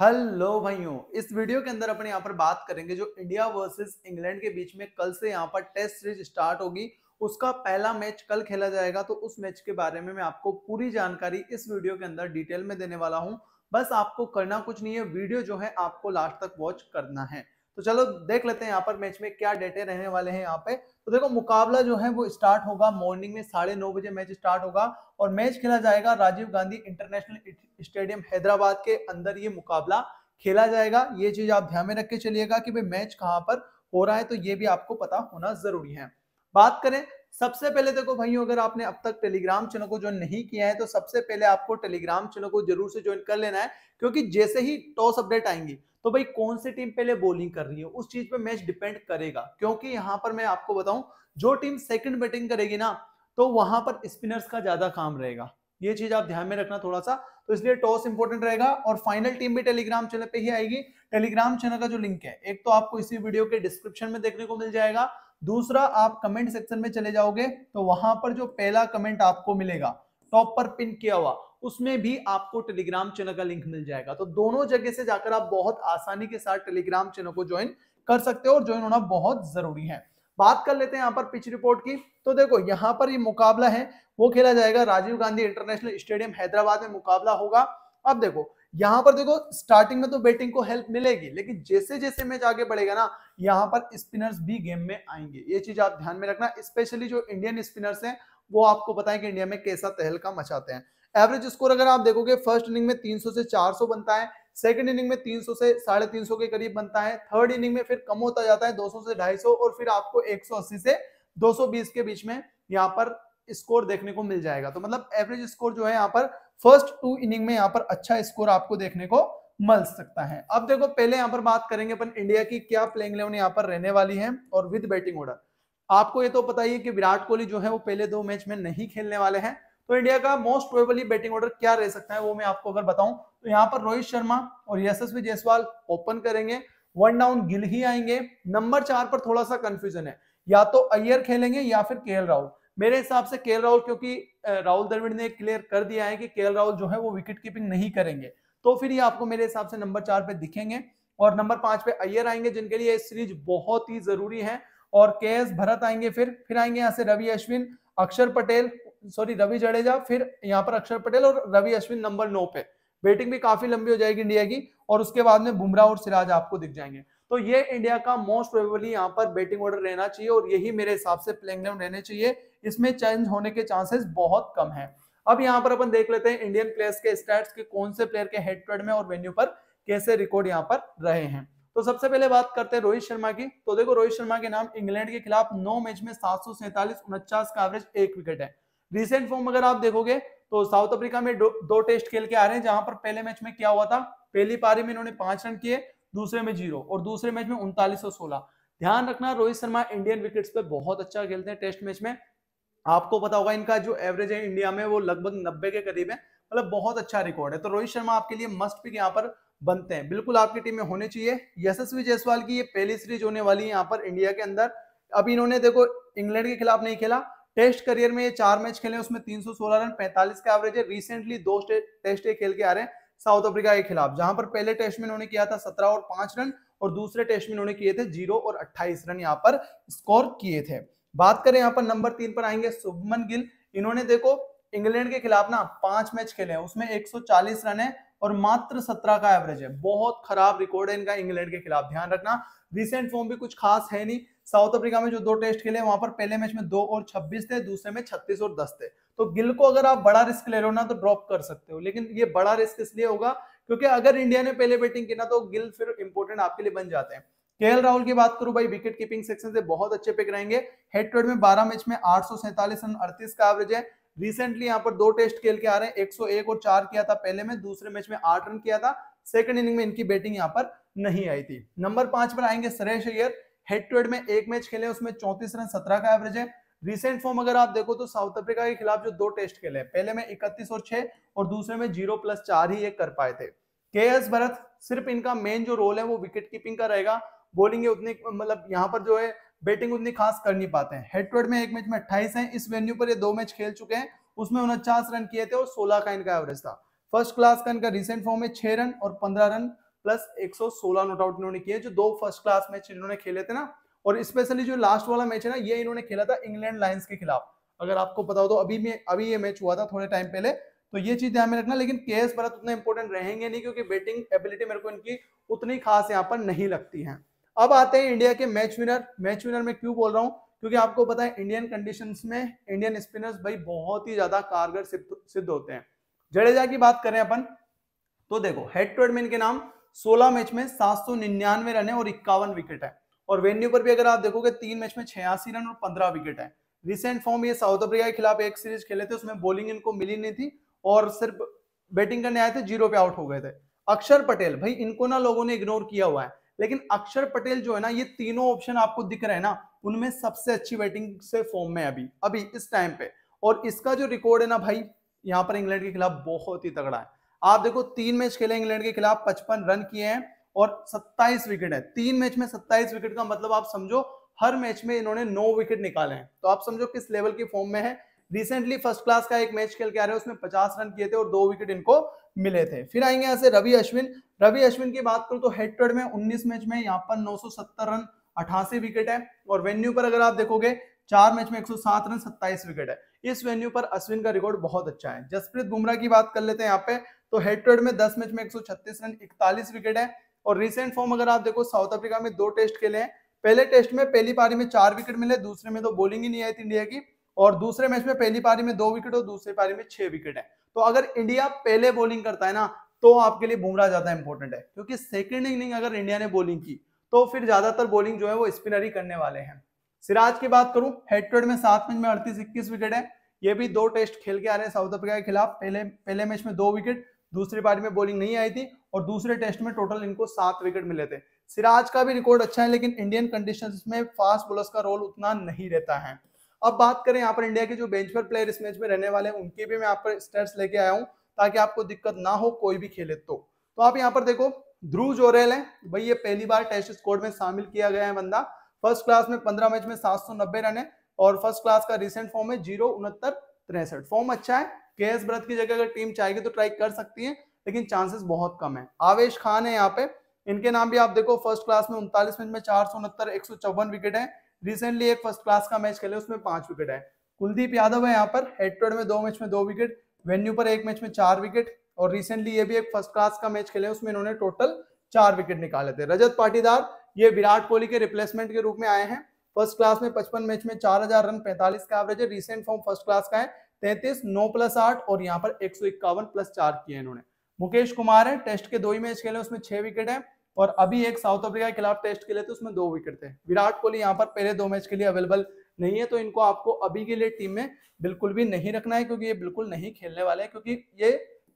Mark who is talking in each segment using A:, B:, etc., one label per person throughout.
A: hello भाइयों इस video के अंदर अपने यहाँ पर बात करेंगे जो इंडिया वर्सेस इंग्लैंड के बीच में कल से यहाँ पर टेस्ट सीरीज स्टार्ट होगी उसका पहला मैच कल खेला जाएगा तो उस मैच के बारे में मैं आपको पूरी जानकारी इस वीडियो के अंदर डिटेल में देने वाला हूँ बस आपको करना कुछ नहीं है वीडियो जो है आपको लास्ट तक वॉच करना है तो चलो देख लेते हैं यहाँ पर मैच में क्या डेटे रहने वाले हैं यहाँ पे तो देखो मुकाबला जो है वो स्टार्ट होगा मॉर्निंग में साढ़े नौ बजे मैच स्टार्ट होगा और मैच खेला जाएगा राजीव गांधी इंटरनेशनल स्टेडियम हैदराबाद के अंदर ये मुकाबला खेला जाएगा ये चीज आप ध्यान में रख के चलिएगा कि भाई मैच कहाँ पर हो रहा है तो ये भी आपको पता होना जरूरी है बात करें सबसे पहले देखो भाइयों अगर आपने अब तक टेलीग्राम चैनल को ज्वाइन नहीं किया है तो सबसे पहले आपको टेलीग्राम चैनल को जरूर से ज्वाइन कर लेना है क्योंकि जैसे ही टॉस अपडेट आएंगी तो भाई कौन सी टीम पहले बॉलिंग कर रही है उस चीज पे मैच डिपेंड करेगा क्योंकि यहां पर मैं आपको बताऊं जो टीम सेकंड बैटिंग करेगी ना तो वहां पर स्पिनर्स का ज्यादा काम रहेगा ये चीज आप ध्यान में रखना थोड़ा सा तो इसलिए टॉस इंपॉर्टेंट रहेगा और फाइनल टीम भी टेलीग्राम चैनल पे ही आएगी टेलीग्राम चैनल का जो लिंक है एक तो आपको इसी वीडियो के डिस्क्रिप्शन में देखने को मिल जाएगा दूसरा आप कमेंट सेक्शन में चले जाओगे तो वहां पर जो पहला कमेंट आपको मिलेगा टॉप पर पिन किया हुआ उसमें भी आपको टेलीग्राम चैनल का लिंक मिल जाएगा तो दोनों जगह से जाकर आप बहुत आसानी के साथ टेलीग्राम चैनल को ज्वाइन कर सकते हो और ज्वाइन होना बहुत जरूरी है बात कर लेते हैं यहाँ पर पिच रिपोर्ट की तो देखो यहाँ पर ये मुकाबला है वो खेला जाएगा राजीव गांधी इंटरनेशनल स्टेडियम हैदराबाद में मुकाबला होगा अब देखो यहाँ पर देखो स्टार्टिंग में तो बैटिंग को हेल्प मिलेगी लेकिन जैसे जैसे मैच आगे बढ़ेगा ना यहाँ पर स्पिनर्स भी गेम में आएंगे ये चीज आप ध्यान में रखना स्पेशली जो इंडियन स्पिनर्स हैं वो आपको बताएं कि इंडिया में कैसा तहलका मचाते हैं एवरेज स्कोर अगर आप देखोगे फर्स्ट इनिंग में 300 से 400 बनता है सेकंड इनिंग में 300 से साढ़े तीन के करीब बनता है थर्ड इनिंग में फिर कम होता जाता है 200 से 250 और फिर आपको 180 से 220 के बीच में यहाँ पर स्कोर देखने को मिल जाएगा तो मतलब एवरेज स्कोर जो है यहाँ पर फर्स्ट टू इनिंग में यहाँ पर अच्छा स्कोर आपको देखने को मल सकता है अब देखो पहले यहां पर बात करेंगे अपन इंडिया की क्या प्लेइंग इलेवन यहाँ पर रहने वाली है और विद बैटिंग ऑर्डर आपको ये तो पता ही है कि विराट कोहली जो है वो पहले दो मैच में नहीं खेलने वाले हैं तो इंडिया का मोस्ट प्रोबेबली बैटिंग ऑर्डर क्या रह सकता है वो मैं आपको अगर बताऊं तो यहाँ पर रोहित शर्मा और यशस्वी जयसवाल ओपन करेंगे वन डाउन गिल ही आएंगे नंबर चार पर थोड़ा सा कंफ्यूजन है या तो अय्यर खेलेंगे या फिर के राहुल मेरे हिसाब से के राहुल क्योंकि राहुल द्रविड़ ने क्लियर कर दिया है कि के राहुल जो है वो विकेट कीपिंग नहीं करेंगे तो फिर ये आपको मेरे हिसाब से नंबर चार पे दिखेंगे और नंबर पांच पे अय्यर आएंगे जिनके लिए सीरीज बहुत ही जरूरी है और के भरत आएंगे फिर फिर आएंगे यहाँ से रवि अश्विन अक्षर पटेल सॉरी रवि जडेजा फिर यहाँ पर अक्षर पटेल और रवि अश्विन नंबर नौ पे बैटिंग भी काफी लंबी हो जाएगी इंडिया की और उसके बाद में बुमराह और सिराज आपको दिख जाएंगे तो ये इंडिया का मोस्ट प्रोबेबली यहाँ पर बैटिंग ऑर्डर रहना चाहिए और यही मेरे हिसाब से प्लेइंग रहने चाहिए इसमें चेंज होने के चांसेस बहुत कम है अब यहाँ पर अपन देख लेते हैं इंडियन प्लेयर्स के स्टैट्स के कौन से प्लेयर के हेड टू हेड में और वेन्यू पर कैसे रिकॉर्ड यहाँ पर रहे हैं तो सबसे पहले बात करते हैं रोहित शर्मा की तो देखो रोहित शर्मा के नाम इंग्लैंड के खिलाफ नौ मैच में सात सौ उनचास का एवरेज एक विकेट है रिसेंट फॉर्म अगर आप देखोगे तो साउथ अफ्रीका में दो, दो टेस्ट खेल के आ रहे हैं जहां पर पहले मैच में क्या हुआ था पहली पारी में इन्होंने पांच रन किए दूसरे में जीरो और दूसरे मैच में उनतालीस सोलह ध्यान रखना रोहित शर्मा इंडियन विकेट्स पर बहुत अच्छा खेलते हैं टेस्ट मैच में आपको पता होगा इनका जो एवरेज है इंडिया में वो लगभग नब्बे के करीब है मतलब बहुत अच्छा रिकॉर्ड है तो रोहित शर्मा आपके लिए मस्ट पिक यहाँ पर बनते हैं बिल्कुल आपकी टीम में होने चाहिए यशस्वी जायसवाल की ये पहली सीरीज होने वाली है यहाँ पर इंडिया के अंदर अब इन्होंने देखो इंग्लैंड के खिलाफ नहीं खेला टेस्ट करियर में ये चार मैच खेले उसमें 316 रन 45 का एवरेज है रिसेंटली दो टेस्ट खेल के आ रहे हैं साउथ अफ्रीका के खिलाफ जहां पर पहले टेस्ट में उन्होंने किया था सत्रह और पांच रन और दूसरे टेस्ट में उन्होंने किए थे जीरो और अट्ठाईस रन यहाँ पर स्कोर किए थे बात करें यहाँ पर नंबर तीन पर आएंगे शुभमन गिल इन्होंने देखो इंग्लैंड के खिलाफ ना पांच मैच खेले हैं उसमें 140 रन है और मात्र 17 का एवरेज है बहुत खराब रिकॉर्ड है इनका इंग्लैंड के खिलाफ ध्यान रखना रिसेंट फॉर्म भी कुछ खास है नहीं साउथ अफ्रीका में जो दो टेस्ट खेले वहां पर पहले मैच में दो और छब्बीस थे दूसरे में छत्तीस और दस थे तो गिल को अगर आप बड़ा रिस्क ले रहे हो ना तो ड्रॉप कर सकते हो लेकिन ये बड़ा रिस्क इसलिए होगा क्योंकि अगर इंडिया ने पहले बैटिंग की ना तो गिल फिर इंपोर्टेंट आपके लिए बन जाते हैं केएल राहुल की बात करूं भाई विकेट कीपिंग सेक्शन से बहुत अच्छे पिक रहेंगे हेड टू हेड में 12 मैच में आठ रन अड़तीस का एवरेज है रिसेंटली यहाँ पर दो टेस्ट खेल के आ रहे हैं 101 और चार किया था पहले में दूसरे मैच में आठ रन किया था सेकंड इनिंग में इनकी बैटिंग यहाँ पर नहीं आई थी नंबर पांच पर आएंगे Shreyas Iyer head to head में एक मैच खेले उसमें चौंतीस रन सत्रह का एवरेज है रिसेंट फॉर्म अगर आप देखो तो साउथ अफ्रीका के खिलाफ जो दो टेस्ट खेले पहले में इकतीस और छह और दूसरे में जीरो प्लस चार ही ये कर पाए थे के एस भरत सिर्फ इनका मेन जो रोल है वो विकेट कीपिंग का रहेगा बॉलिंग उतनी मतलब यहाँ पर जो है बैटिंग उतनी खास कर नहीं पाते हैं हेड टू हेड में एक मैच में अट्ठाईस है इस वेन्यू पर ये दो मैच खेल चुके हैं उसमें उनचास रन किए थे और सोलह का इनका एवरेज था फर्स्ट क्लास का इनका रिसेंट फॉर्म में छह रन और पंद्रह रन प्लस एक सौ सोलह नोट आउट इन्होंने किए जो दो फर्स्ट क्लास मैच इन्होंने खेले थे ना और स्पेशली जो लास्ट वाला मैच है ना ये इन्होंने खेला था इंग्लैंड लाइन्स के खिलाफ अगर आपको पता हो तो अभी में अभी ये मैच हुआ था थोड़े टाइम पहले तो ये चीज ध्यान में रखना लेकिन के एस भरत उतने इंपॉर्टेंट रहेंगे नहीं क्योंकि बैटिंग एबिलिटी मेरे को इनकी उतनी खास यहाँ पर नहीं लगती है अब आते हैं इंडिया के मैच विनर मैच विनर में क्यों बोल रहा हूं क्योंकि आपको पता है इंडियन कंडीशंस में इंडियन स्पिनर्स भाई बहुत ही ज्यादा कारगर सिद्ध होते हैं जडेजा की बात करें अपन तो देखो हेड टू के नाम 16 मैच में सात सौ निन्यानवे रन है और इक्यावन विकेट है और वेन्यू पर भी अगर आप देखोगे तीन मैच में छियासी रन और पंद्रह विकेट है रिसेंट फॉर्म ये साउथ अफ्रीका के खिलाफ एक सीरीज खेले थे उसमें बॉलिंग इनको मिली नहीं थी और सिर्फ बैटिंग करने आए थे जीरो पे आउट हो गए थे अक्षर पटेल भाई इनको ना लोगों ने इग्नोर किया हुआ है लेकिन अक्षर पटेल जो है ना ये तीनों ऑप्शन आपको दिख रहे हैं ना उनमें सबसे अच्छी बैटिंग से फॉर्म में अभी अभी इस टाइम पे और इसका जो रिकॉर्ड है ना भाई यहाँ पर इंग्लैंड के खिलाफ बहुत ही तगड़ा है आप देखो तीन मैच खेले इंग्लैंड के खिलाफ पचपन रन किए हैं और सत्ताईस विकेट है तीन मैच में सत्ताईस विकेट का मतलब आप समझो हर मैच में इन्होंने नौ विकेट निकाले हैं तो आप समझो किस लेवल की फॉर्म में है रिसेंटली फर्स्ट क्लास का एक मैच खेल के आ रहे हैं उसमें पचास रन किए थे और दो विकेट इनको मिले थे फिर आएंगे यहाँ से रवि अश्विन रवि अश्विन की बात करूँ तो हेड में उन्नीस मैच में यहाँ पर नौ रन अठासी विकेट है और वेन्यू पर अगर आप देखोगे चार मैच में 107 रन 27 विकेट है इस वेन्यू पर अश्विन का रिकॉर्ड बहुत अच्छा है जसप्रीत बुमराह की बात कर लेते हैं यहाँ पे तो हेड हेड में 10 मैच में 136 रन 41 विकेट है और रिसेंट फॉर्म अगर आप देखो साउथ अफ्रीका में दो टेस्ट खेले हैं पहले टेस्ट में पहली पारी में चार विकेट मिले दूसरे में तो बॉलिंग ही नहीं आई थी इंडिया की और दूसरे मैच में पहली पारी में दो विकेट और दूसरी पारी में छह विकेट है तो अगर इंडिया पहले बॉलिंग करता है ना तो आपके लिए बुमराह ज्यादा इंपॉर्टेंट है क्योंकि सेकेंड इनिंग अगर इंडिया ने बॉलिंग की तो फिर ज्यादातर बॉलिंग जो है वो स्पिनर ही करने वाले हैं सिराज की बात करूं हेड टू हेड में सात मैच में अड़तीस इक्कीस विकेट है ये भी दो टेस्ट खेल के आ रहे हैं साउथ अफ्रीका के खिलाफ पहले पहले मैच में दो विकेट दूसरी पारी में बॉलिंग नहीं आई थी और दूसरे टेस्ट में टोटल इनको सात विकेट मिले थे सिराज का भी रिकॉर्ड अच्छा है लेकिन इंडियन कंडीशन में फास्ट बॉलर्स का रोल उतना नहीं रहता है अब बात करें यहाँ पर इंडिया के जो बेंच पर प्लेयर इस मैच में रहने वाले हैं उनके भी मैं यहाँ पर स्टेट्स लेके आया हूँ ताकि आपको दिक्कत ना हो कोई भी खेले तो तो आप यहाँ पर देखो ध्रुव जोरेल है भाई ये पहली बार टेस्ट स्कोर में शामिल किया गया है बंदा फर्स्ट क्लास में पंद्रह मैच में सात सौ नब्बे रन है और फर्स्ट क्लास का रिसेंट फॉर्म है जीरो उनहत्तर तिरसठ फॉर्म अच्छा है के एस व्रत की जगह अगर टीम चाहेगी तो ट्राई कर सकती है लेकिन चांसेस बहुत कम है आवेश खान है यहाँ पे इनके नाम भी आप देखो फर्स्ट क्लास में उनतालीस मैच में चार सौ उनहत्तर एक सौ चौवन विकेट है रिसेंटली एक फर्स्ट क्लास का मैच खेले उसमें पांच विकेट है कुलदीप यादव है यहाँ पर हेड टू हेड में दो मैच में दो विकेट वेन्यू पर एक मैच में चार विकेट और रिसेंटली ये भी एक फर्स्ट क्लास का मैच खेले उसमें इन्होंने टोटल चार विकेट निकाले थे रजत पाटीदार ये विराट कोहली के रिप्लेसमेंट के रूप में आए हैं फर्स्ट क्लास में पचपन मैच में चार हजार रन पैंतालीस का एवरेज है रिसेंट फॉर्म फर्स्ट क्लास का है तैतीस नौ प्लस आठ और यहाँ पर एक सौ इक्यावन प्लस चार किए इन्होंने मुकेश कुमार है टेस्ट के दो ही मैच खेले उसमें छह विकेट है और अभी एक साउथ अफ्रीका के खिलाफ टेस्ट खेले थे तो उसमें दो विकेट थे विराट कोहली यहाँ पर पहले दो मैच के लिए अवेलेबल नहीं है तो इनको आपको अभी के लिए टीम में बिल्कुल भी नहीं रखना है क्योंकि ये बिल्कुल नहीं खेलने वाले हैं क्योंकि ये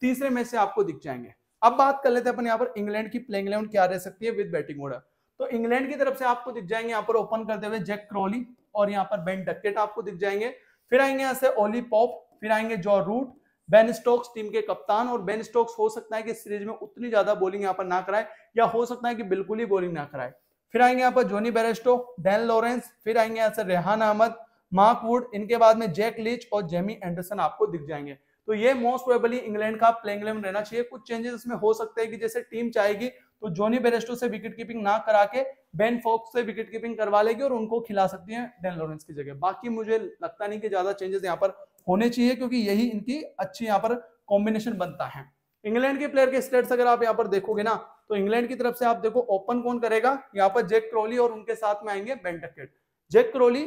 A: तीसरे मैच से आपको दिख जाएंगे अब बात कर लेते हैं अपन यहाँ पर इंग्लैंड की प्लेइंग इलेवन क्या रह सकती है विद बैटिंग ऑर्डर तो इंग्लैंड की तरफ से आपको दिख जाएंगे यहाँ पर ओपन करते हुए जैक क्रोली और यहाँ पर बेन डकेट आपको दिख जाएंगे फिर आएंगे यहाँ से ओली पॉप फिर आएंगे Joe Root Ben Stokes team के कप्तान और बेन स्टोक्स हो सकता है कि सीरीज में उतनी ज्यादा बॉलिंग यहाँ पर ना कराए या हो सकता है कि बिल्कुल ही बॉलिंग ना कराए फिर आएंगे यहाँ पर जोनी बेरेस्टो डैन लॉरेंस फिर आएंगे यहाँ से रेहान अहमद मार्क वुड इनके बाद में जैक लिच और जेमी एंडरसन आपको दिख जाएंगे तो ये मोस्ट प्रोबेबली इंग्लैंड का प्लेइंग इलेवन रहना चाहिए कुछ चेंजेस इसमें हो सकते हैं कि जैसे टीम चाहेगी तो जोनी बेरेस्टो से विकेट कीपिंग ना करा के बेन फॉक्स से विकेट कीपिंग करवा लेगी और उनको खिला सकती है डेन लॉरेंस की जगह बाकी मुझे लगता नहीं कि ज्यादा चेंजेस यहाँ पर होने चाहिए क्योंकि यही इनकी अच्छी यहाँ पर कॉम्बिनेशन बनता है इंग्लैंड के प्लेयर के स्टेट्स अगर आप यहाँ पर देखोगे ना तो इंग्लैंड की तरफ से आप देखो ओपन कौन करेगा यहाँ पर जेक क्रोली और उनके साथ में आएंगे बेंटकेट जेक क्रोली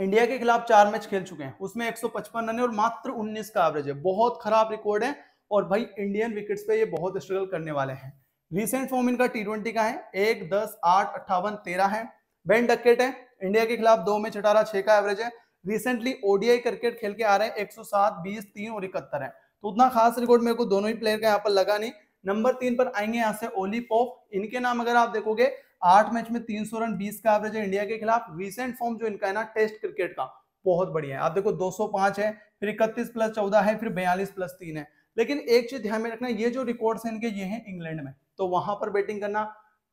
A: इंडिया के खिलाफ चार मैच खेल चुके हैं उसमें 155 रन है और मात्र 19 का एवरेज है बहुत खराब रिकॉर्ड है और भाई इंडियन विकेट्स पे ये बहुत स्ट्रगल करने वाले हैं रिसेंट फॉर्म इनका टी ट्वेंटी का है एक दस आठ अट्ठावन तेरह है बेन डकेट है इंडिया के खिलाफ दो मैच अठारह छह का एवरेज है रिसेंटली ओडीआई क्रिकेट खेल के आ रहे हैं 107, 20, 3 और इकहत्तर है तो उतना खास रिकॉर्ड मेरे को दोनों ही प्लेयर का यहाँ पर लगा नहीं नंबर तीन पर आएंगे यहाँ से ओली पोप इनके नाम अगर आप देखोगे आठ मैच में तीन रन बीस का एवरेज है इंडिया के खिलाफ रिसेंट फॉर्म जो इनका है ना टेस्ट क्रिकेट का बहुत बढ़िया है आप देखो दो है फिर इकतीस प्लस चौदह है फिर बयालीस प्लस तीन है लेकिन एक चीज ध्यान में रखना ये जो रिकॉर्ड्स हैं इनके ये हैं इंग्लैंड में तो वहां पर बैटिंग करना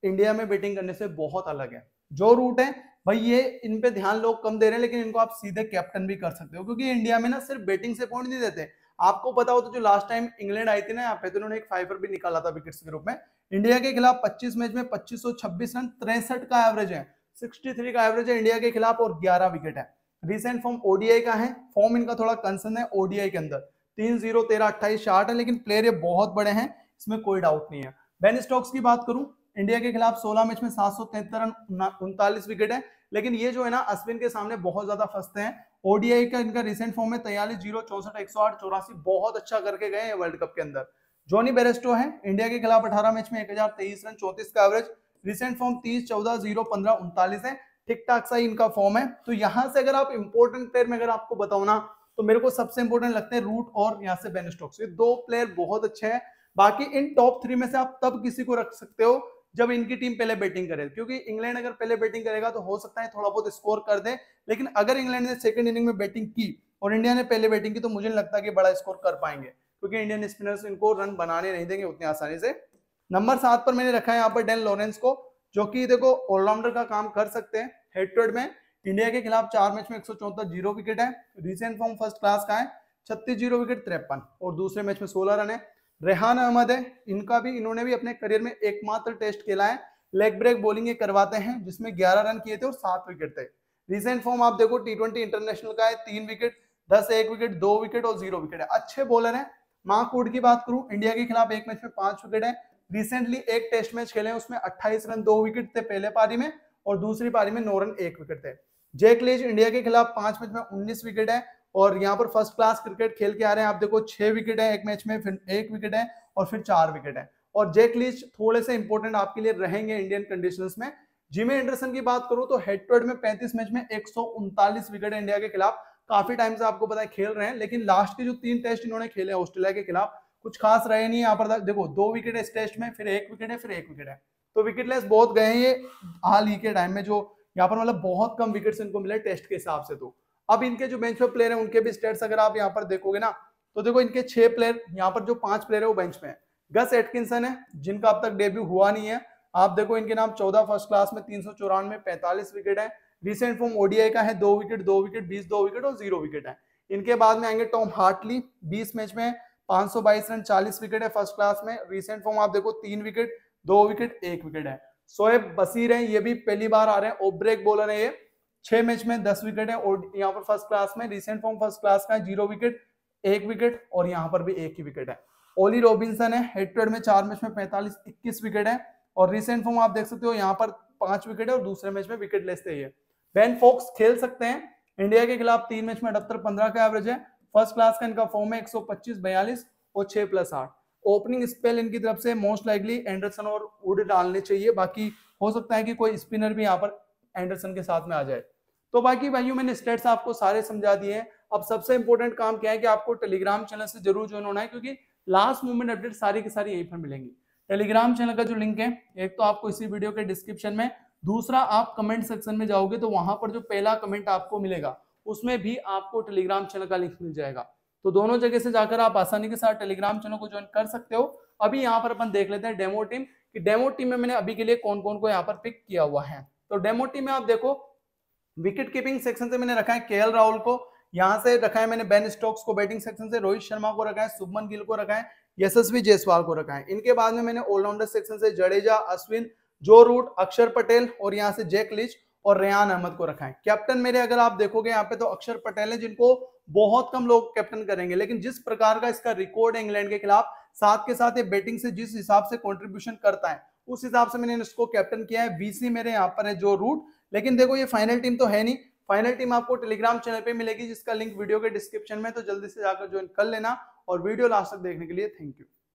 A: इंडिया में बैटिंग करने से बहुत अलग है जो रूट है भाई ये इन पे ध्यान लोग कम दे रहे हैं लेकिन इनको आप सीधे कैप्टन भी कर सकते हो क्योंकि इंडिया में ना सिर्फ बैटिंग से पॉइंट नहीं देते आपको पता हो तो जो लास्ट टाइम इंग्लैंड आई थी ना यहाँ पे तो उन्होंने एक फाइवर भी निकाला था विकेट्स के रूप में इंडिया के खिलाफ 25 मैच में 2526 रन तिरसठ का एवरेज है 63 का एवरेज है इंडिया के खिलाफ और 11 विकेट है रिसेंट फॉर्म ओडीआई का है फॉर्म इनका थोड़ा कंसर्न है ओडीआई के अंदर तीन जीरो तेरह अट्ठाईस शार्ट है लेकिन प्लेयर ये बहुत बड़े हैं इसमें कोई डाउट नहीं है बेन स्टॉक्स की बात करूं इंडिया के खिलाफ 16 मैच में सात रन उनतालीस विकेट है लेकिन ये जो है ना अश्विन के सामने बहुत ज्यादा फंसते हैं ओडीआई का इनका रिसेंट फॉर्म है तैयारी जीरो चौसठ एक सौ आठ चौरासी बहुत अच्छा करके गए हैं वर्ल्ड कप के अंदर जॉनी बेरेस्टो है इंडिया के खिलाफ अठारह मैच में एक हजार तेईस रन चौतीस का एवरेज रिसेंट फॉर्म तीस चौदह जीरो पंद्रह उनतालीस है ठीक ठाक सा ही इनका फॉर्म है तो यहां से अगर आप इंपोर्टेंट प्लेयर में अगर आपको बताओ ना तो मेरे को सबसे इंपोर्टेंट लगते हैं रूट और यहाँ से बेन ये दो प्लेयर बहुत अच्छे हैं बाकी इन टॉप थ्री में से आप तब किसी को रख सकते हो जब इनकी टीम पहले बैटिंग करे क्योंकि इंग्लैंड अगर पहले बैटिंग करेगा तो हो सकता है थोड़ा बहुत स्कोर कर दे लेकिन अगर इंग्लैंड ने सेकंड इनिंग में बैटिंग की और इंडिया ने पहले बैटिंग की तो मुझे नहीं लगता कि बड़ा स्कोर कर पाएंगे क्योंकि इंडियन स्पिनर्स इनको रन बनाने नहीं देंगे उतनी आसानी से नंबर सात पर मैंने रखा है यहाँ पर डेन लॉरेंस को जो कि देखो ऑलराउंडर का काम कर सकते हैं हेड टू हेड में इंडिया के खिलाफ चार मैच में एक जीरो विकेट है रिसेंट फॉर्म फर्स्ट क्लास का है छत्तीस जीरो विकेट तिरपन और दूसरे मैच में सोलह रन है रेहान अहमद है इनका भी इन्होंने भी अपने करियर में एकमात्र टेस्ट खेला है लेग ब्रेक बॉलिंग करवाते हैं जिसमें ग्यारह रन किए थे और सात विकेट थे रिसेंट फॉर्म आप देखो टी ट्वेंटी इंटरनेशनल का है तीन विकेट दस एक विकेट दो विकेट और जीरो विकेट है अच्छे बॉलर है मार्कवुड की बात करूं इंडिया के खिलाफ एक मैच में पांच विकेट है रिसेंटली एक टेस्ट मैच खेले हैं उसमें 28 रन दो विकेट थे पहले पारी में और दूसरी पारी में नौ रन एक विकेट थे जेक लेज इंडिया के खिलाफ पांच मैच में 19 विकेट है और यहाँ पर फर्स्ट क्लास क्रिकेट खेल के आ रहे हैं आप देखो छह विकेट है एक मैच में फिर एक विकेट है और फिर चार विकेट है और जेक लिच थोड़े से इंपॉर्टेंट आपके लिए रहेंगे इंडियन कंडीशन में जिमी एंडरसन की बात करूं तो हेड टू हेड में 35 मैच में एक विकेट इंडिया के खिलाफ काफी टाइम से आपको पता है खेल रहे हैं लेकिन लास्ट के जो तीन टेस्ट इन्होंने खेले ऑस्ट्रेलिया के खिलाफ कुछ खास रहे नहीं यहाँ पर देखो दो विकेट है इस टेस्ट में फिर एक विकेट है फिर एक विकेट है तो विकेटलेस बहुत गए हैं ये हाल ही के टाइम में जो यहाँ पर मतलब बहुत कम विकेट्स इनको मिले टेस्ट के हिसाब से तो अब इनके जो बेंच पर प्लेयर है उनके भी स्टेट्स अगर आप यहाँ पर देखोगे ना तो देखो इनके छह प्लेयर यहाँ पर जो पांच प्लेयर है वो बेंच में है गस एटकिंसन है जिनका अब तक डेब्यू हुआ नहीं है आप देखो इनके नाम चौदह फर्स्ट क्लास में तीन सौ चौरानवे पैंतालीस विकेट है रिसेंट फॉर्म ओडीआई का है दो विकेट दो विकेट बीस दो विकेट और जीरो विकेट है इनके बाद में आएंगे टॉम हार्टली बीस मैच में बाईस रन चालीस विकेट है फर्स्ट क्लास में रिसेंट फॉर्म आप देखो तीन विकेट दो विकेट एक विकेट है सोएब बसीर है ये भी पहली बार आ रहे हैं ओब्रेक बॉलर है ये छह मैच में दस विकेट है और यहाँ पर फर्स्ट क्लास में रिसेंट फॉर्म फर्स्ट क्लास का जीरो विकेट एक विकेट और यहाँ पर भी एक ही विकेट है ओली रॉबिन्सन है हेड में चार मैच में पैंतालीस इक्कीस विकेट है और रिसेंट फॉर्म आप देख सकते हो यहाँ पर पांच विकेट है और दूसरे मैच में विकेट लेते ही है बेन फोक्स खेल सकते हैं इंडिया के खिलाफ तीन मैच में अठहत्तर पंद्रह का एवरेज है फर्स्ट क्लास का इनका फॉर्म है एक सौ पच्चीस बयालीस और छह प्लस आठ ओपनिंग स्पेल इनकी तरफ से मोस्ट लाइकली एंडरसन और वुड डालने चाहिए बाकी हो सकता है कि कोई स्पिनर भी यहाँ पर एंडरसन के साथ में आ जाए तो बाकी भाइयों मैंने स्टेट्स आपको सारे समझा दिए हैं अब सबसे इंपॉर्टेंट काम क्या है कि आपको टेलीग्राम चैनल से जरूर ज्वाइन होना है क्योंकि लास्ट मोमेंट अपडेट सारी की सारी यहीं पर मिलेंगी टेलीग्राम चैनल का जो लिंक है एक तो आपको इसी वीडियो के डिस्क्रिप्शन में दूसरा आप कमेंट सेक्शन में जाओगे तो वहां पर जो पहला कमेंट आपको मिलेगा उसमें भी आपको टेलीग्राम चैनल का लिंक मिल जाएगा तो दोनों जगह से जाकर आप आसानी के साथ टेलीग्राम चैनल को ज्वाइन कर सकते हो अभी यहाँ पर अपन देख लेते हैं डेमो टीम कि डेमो टीम में मैंने अभी के लिए कौन कौन को यहाँ पर पिक किया हुआ है तो डेमो टीम में आप देखो विकेट कीपिंग सेक्शन से मैंने रखा है के राहुल को यहां से रखा है मैंने बेन स्टॉक्स को बैटिंग सेक्शन से रोहित शर्मा को रखा है सुभमन गिल को रखा है यशस्वी जयसवाल को रखा है इनके बाद में मैंने ऑलराउंडर सेक्शन से जडेजा अश्विन जो रूट अक्षर पटेल और यहाँ से जैक लिच और रेहान अहमद को रखा है कैप्टन मेरे अगर आप देखोगे यहाँ पे तो अक्षर पटेल है जिनको बहुत कम लोग कैप्टन करेंगे लेकिन जिस प्रकार का इसका रिकॉर्ड है इंग्लैंड के खिलाफ साथ के साथ ये बैटिंग से जिस हिसाब से कॉन्ट्रीब्यूशन करता है उस हिसाब से मैंने इसको कैप्टन किया है बीसी मेरे यहाँ पर है जो रूट लेकिन देखो ये फाइनल टीम तो है नहीं फाइनल टीम आपको टेलीग्राम चैनल पे मिलेगी जिसका लिंक वीडियो के डिस्क्रिप्शन में तो जल्दी से जाकर ज्वाइन कर लेना और वीडियो लास्ट तक देखने के लिए थैंक यू